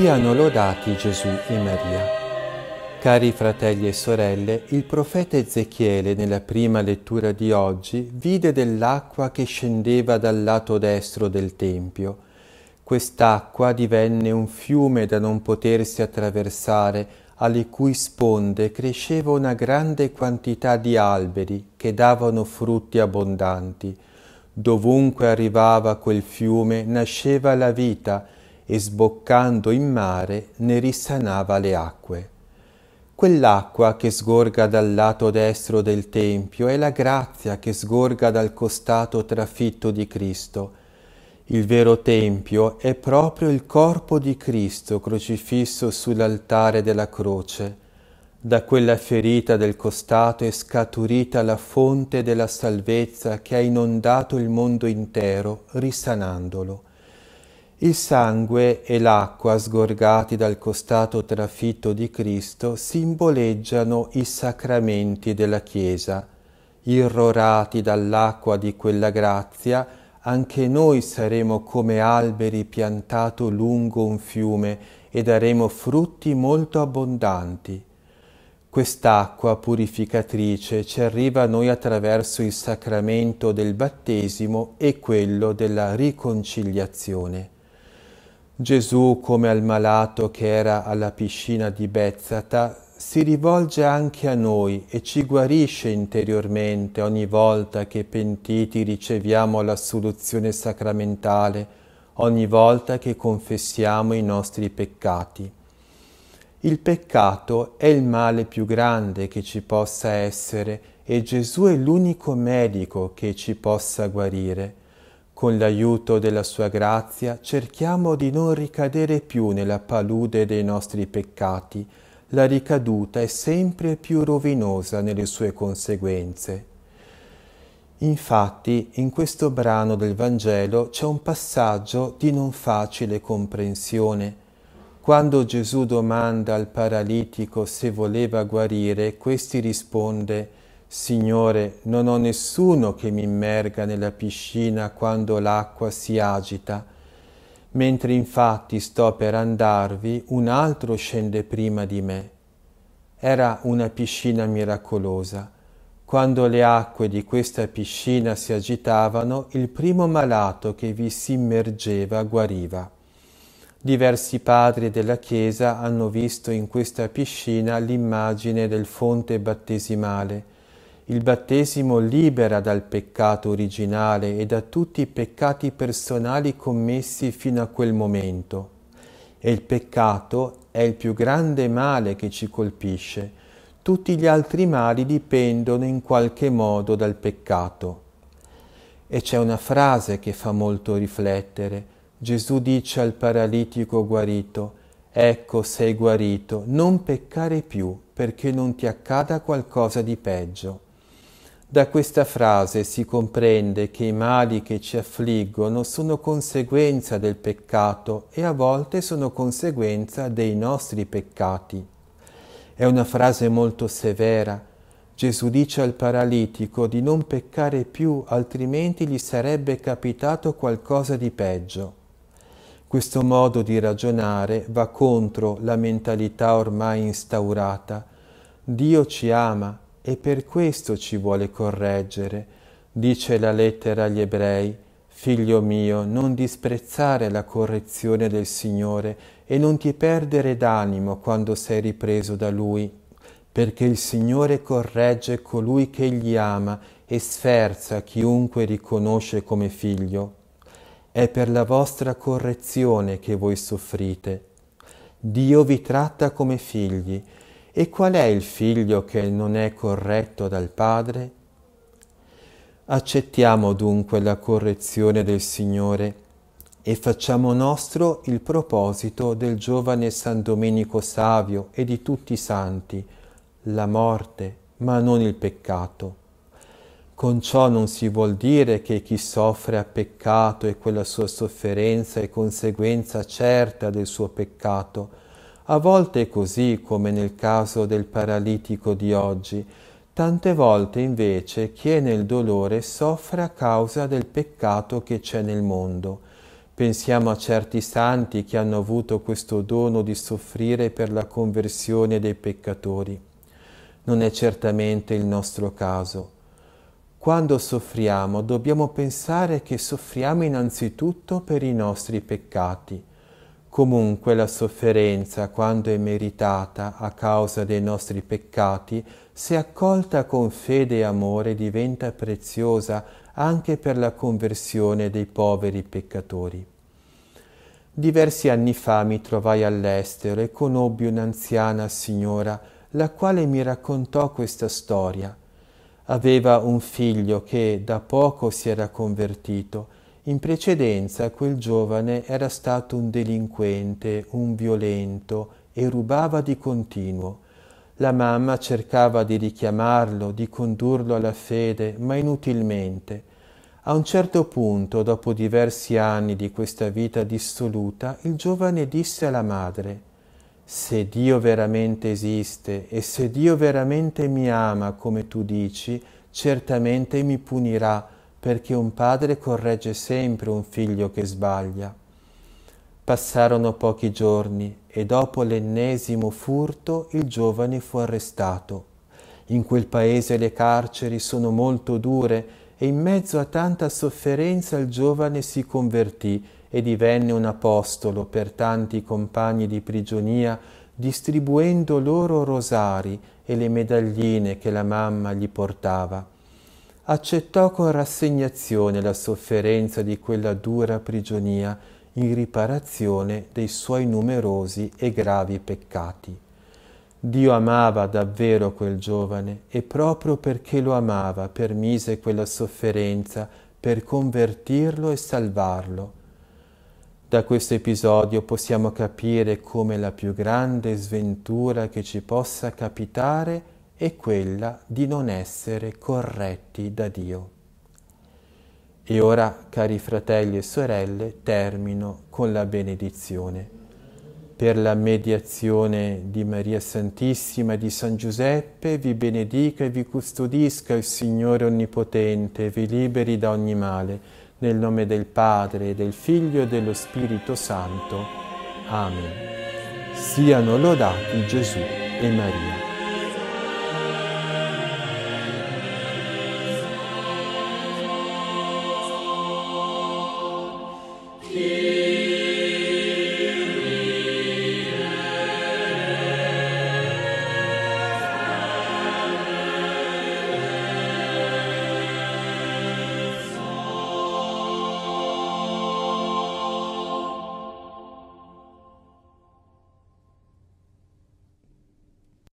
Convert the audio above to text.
Siano lodati Gesù e Maria. Cari fratelli e sorelle, il profeta Ezechiele nella prima lettura di oggi vide dell'acqua che scendeva dal lato destro del Tempio. Quest'acqua divenne un fiume da non potersi attraversare, alle cui sponde cresceva una grande quantità di alberi che davano frutti abbondanti. Dovunque arrivava quel fiume nasceva la vita, e sboccando in mare ne risanava le acque. Quell'acqua che sgorga dal lato destro del Tempio è la grazia che sgorga dal costato trafitto di Cristo. Il vero Tempio è proprio il corpo di Cristo crocifisso sull'altare della croce. Da quella ferita del costato è scaturita la fonte della salvezza che ha inondato il mondo intero, risanandolo. Il sangue e l'acqua sgorgati dal costato trafitto di Cristo simboleggiano i sacramenti della Chiesa. Irrorati dall'acqua di quella grazia, anche noi saremo come alberi piantato lungo un fiume e daremo frutti molto abbondanti. Quest'acqua purificatrice ci arriva a noi attraverso il sacramento del battesimo e quello della riconciliazione. Gesù, come al malato che era alla piscina di Bezzata, si rivolge anche a noi e ci guarisce interiormente ogni volta che pentiti riceviamo l'assoluzione sacramentale, ogni volta che confessiamo i nostri peccati. Il peccato è il male più grande che ci possa essere e Gesù è l'unico medico che ci possa guarire. Con l'aiuto della sua grazia cerchiamo di non ricadere più nella palude dei nostri peccati. La ricaduta è sempre più rovinosa nelle sue conseguenze. Infatti, in questo brano del Vangelo c'è un passaggio di non facile comprensione. Quando Gesù domanda al paralitico se voleva guarire, questi risponde Signore, non ho nessuno che mi immerga nella piscina quando l'acqua si agita. Mentre infatti sto per andarvi, un altro scende prima di me. Era una piscina miracolosa. Quando le acque di questa piscina si agitavano, il primo malato che vi si immergeva guariva. Diversi padri della Chiesa hanno visto in questa piscina l'immagine del fonte battesimale, il battesimo libera dal peccato originale e da tutti i peccati personali commessi fino a quel momento. E il peccato è il più grande male che ci colpisce. Tutti gli altri mali dipendono in qualche modo dal peccato. E c'è una frase che fa molto riflettere. Gesù dice al paralitico guarito, ecco sei guarito, non peccare più perché non ti accada qualcosa di peggio. Da questa frase si comprende che i mali che ci affliggono sono conseguenza del peccato e a volte sono conseguenza dei nostri peccati. È una frase molto severa. Gesù dice al paralitico di non peccare più, altrimenti gli sarebbe capitato qualcosa di peggio. Questo modo di ragionare va contro la mentalità ormai instaurata. Dio ci ama, e per questo ci vuole correggere. Dice la lettera agli ebrei, Figlio mio, non disprezzare la correzione del Signore e non ti perdere d'animo quando sei ripreso da Lui, perché il Signore corregge colui che gli ama e sferza chiunque riconosce come figlio. È per la vostra correzione che voi soffrite. Dio vi tratta come figli, e qual è il figlio che non è corretto dal Padre? Accettiamo dunque la correzione del Signore e facciamo nostro il proposito del giovane San Domenico Savio e di tutti i santi, la morte, ma non il peccato. Con ciò non si vuol dire che chi soffre ha peccato e quella sua sofferenza è conseguenza certa del suo peccato, a volte è così come nel caso del paralitico di oggi, tante volte invece chi è nel dolore soffre a causa del peccato che c'è nel mondo. Pensiamo a certi santi che hanno avuto questo dono di soffrire per la conversione dei peccatori. Non è certamente il nostro caso. Quando soffriamo dobbiamo pensare che soffriamo innanzitutto per i nostri peccati. Comunque la sofferenza, quando è meritata a causa dei nostri peccati, se accolta con fede e amore diventa preziosa anche per la conversione dei poveri peccatori. Diversi anni fa mi trovai all'estero e conobbi un'anziana signora la quale mi raccontò questa storia. Aveva un figlio che da poco si era convertito in precedenza quel giovane era stato un delinquente, un violento e rubava di continuo. La mamma cercava di richiamarlo, di condurlo alla fede, ma inutilmente. A un certo punto, dopo diversi anni di questa vita dissoluta, il giovane disse alla madre Se Dio veramente esiste e se Dio veramente mi ama come tu dici, certamente mi punirà perché un padre corregge sempre un figlio che sbaglia. Passarono pochi giorni e dopo l'ennesimo furto il giovane fu arrestato. In quel paese le carceri sono molto dure e in mezzo a tanta sofferenza il giovane si convertì e divenne un apostolo per tanti compagni di prigionia, distribuendo loro rosari e le medagline che la mamma gli portava accettò con rassegnazione la sofferenza di quella dura prigionia in riparazione dei suoi numerosi e gravi peccati. Dio amava davvero quel giovane e proprio perché lo amava permise quella sofferenza per convertirlo e salvarlo. Da questo episodio possiamo capire come la più grande sventura che ci possa capitare è è quella di non essere corretti da Dio. E ora, cari fratelli e sorelle, termino con la benedizione. Per la mediazione di Maria Santissima e di San Giuseppe vi benedica e vi custodisca il Signore Onnipotente, vi liberi da ogni male. Nel nome del Padre, del Figlio e dello Spirito Santo. Amen. Siano lodati Gesù e Maria.